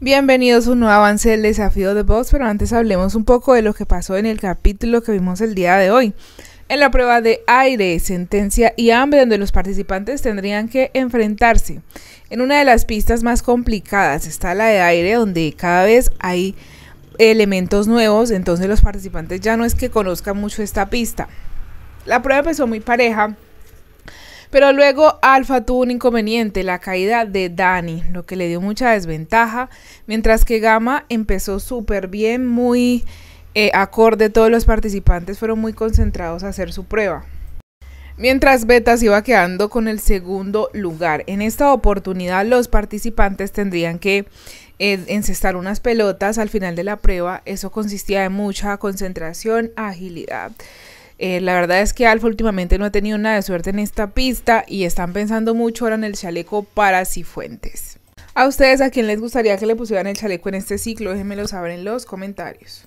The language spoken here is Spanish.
Bienvenidos a un nuevo avance del desafío de Vox, pero antes hablemos un poco de lo que pasó en el capítulo que vimos el día de hoy. En la prueba de aire, sentencia y hambre, donde los participantes tendrían que enfrentarse. En una de las pistas más complicadas está la de aire, donde cada vez hay elementos nuevos, entonces los participantes ya no es que conozcan mucho esta pista. La prueba empezó muy pareja, pero luego Alfa tuvo un inconveniente, la caída de Dani, lo que le dio mucha desventaja, mientras que Gama empezó súper bien, muy eh, acorde, todos los participantes fueron muy concentrados a hacer su prueba. Mientras Betas iba quedando con el segundo lugar. En esta oportunidad los participantes tendrían que eh, encestar unas pelotas al final de la prueba. Eso consistía en mucha concentración, agilidad. Eh, la verdad es que Alfa últimamente no ha tenido nada de suerte en esta pista y están pensando mucho ahora en el chaleco para Cifuentes. ¿A ustedes a quién les gustaría que le pusieran el chaleco en este ciclo? Déjenmelo saber en los comentarios.